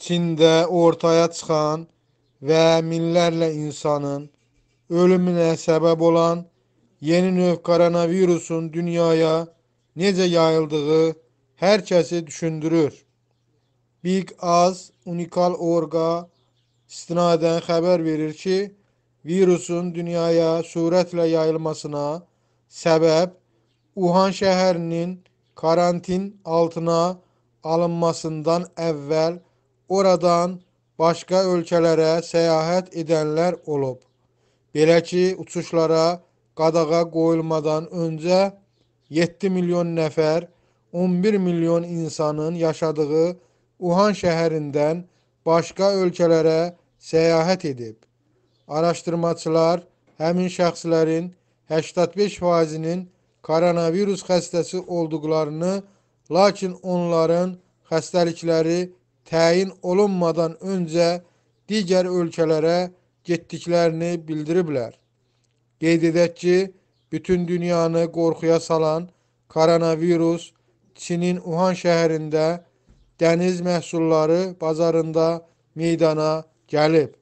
Çin'de ortaya çıkan ve minlərlə insanın ölümünə səbəb olan yeni növ koronavirusun dünyaya necə yayıldığı hər kəsi düşündürür. Big Az Unikal Orga istinadən xəbər verir ki, virusun dünyaya sürətlə yayılmasına səbəb Wuhan şəhərinin karantin altına alınmasından əvvəl oradan başqa ölkələrə səyahət edənlər olub. Belə ki, uçuşlara qadağa qoyulmadan öncə 7 milyon nəfər, 11 milyon insanın yaşadığı Wuhan şəhərindən başqa ölkələrə səyahət edib. Araşdırmaçılar həmin şəxslərin 85%-nin koronavirus xəstəsi olduqlarını, lakin onların xəstəlikləri təyin olunmadan öncə digər ölkələrə getdiklərini bildiriblər. Qeyd edək ki, bütün dünyanı qorxuya salan koronavirus Çinin Uhan şəhərində dəniz məhsulları bazarında meydana gəlib.